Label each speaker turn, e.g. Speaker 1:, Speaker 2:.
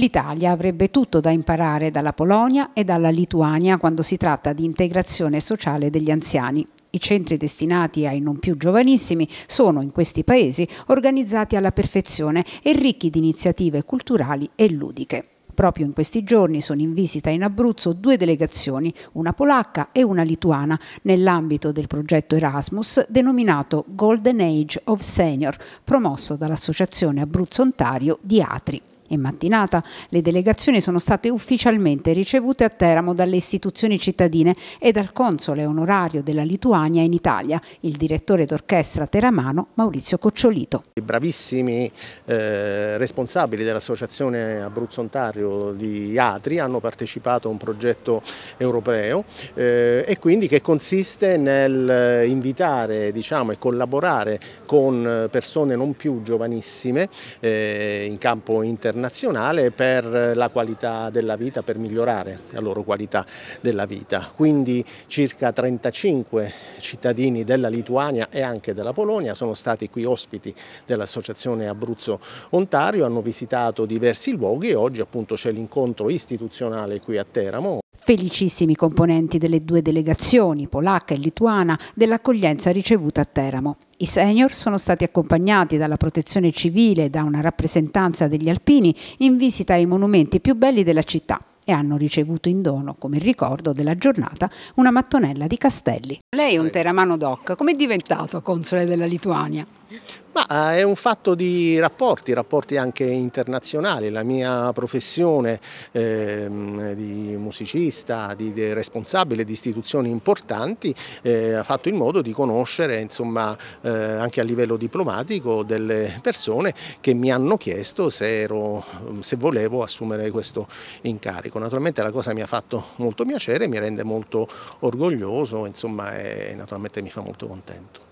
Speaker 1: L'Italia avrebbe tutto da imparare dalla Polonia e dalla Lituania quando si tratta di integrazione sociale degli anziani. I centri destinati ai non più giovanissimi sono in questi paesi organizzati alla perfezione e ricchi di iniziative culturali e ludiche. Proprio in questi giorni sono in visita in Abruzzo due delegazioni, una polacca e una lituana, nell'ambito del progetto Erasmus denominato Golden Age of Senior, promosso dall'Associazione Abruzzo Ontario di Atri. In mattinata le delegazioni sono state ufficialmente ricevute a Teramo dalle istituzioni cittadine e dal console onorario della Lituania in Italia, il direttore d'orchestra teramano Maurizio Cocciolito.
Speaker 2: I bravissimi eh, responsabili dell'associazione Abruzzo Ontario di Atri hanno partecipato a un progetto europeo eh, e quindi che consiste nel eh, invitare diciamo, e collaborare con persone non più giovanissime eh, in campo internazionale internazionale per la qualità della vita, per migliorare la loro qualità della vita. Quindi circa 35 cittadini della Lituania e anche della Polonia sono stati qui ospiti dell'Associazione Abruzzo Ontario, hanno visitato diversi luoghi e oggi appunto c'è l'incontro istituzionale qui a Teramo
Speaker 1: felicissimi componenti delle due delegazioni, polacca e lituana, dell'accoglienza ricevuta a Teramo. I senior sono stati accompagnati dalla protezione civile e da una rappresentanza degli alpini in visita ai monumenti più belli della città e hanno ricevuto in dono, come ricordo della giornata, una mattonella di castelli. Lei è un teramano doc, come è diventato console della
Speaker 2: Lituania? Ma eh, è un fatto di rapporti, rapporti anche internazionali. La mia professione ehm, di musicista, di, di, responsabile di istituzioni importanti eh, ha fatto in modo di conoscere insomma, eh, anche a livello diplomatico delle persone che mi hanno chiesto se, ero, se, volevo assumere questo incarico. Naturalmente la cosa mi ha fatto molto piacere, mi rende molto orgoglioso insomma, e naturalmente mi fa molto contento.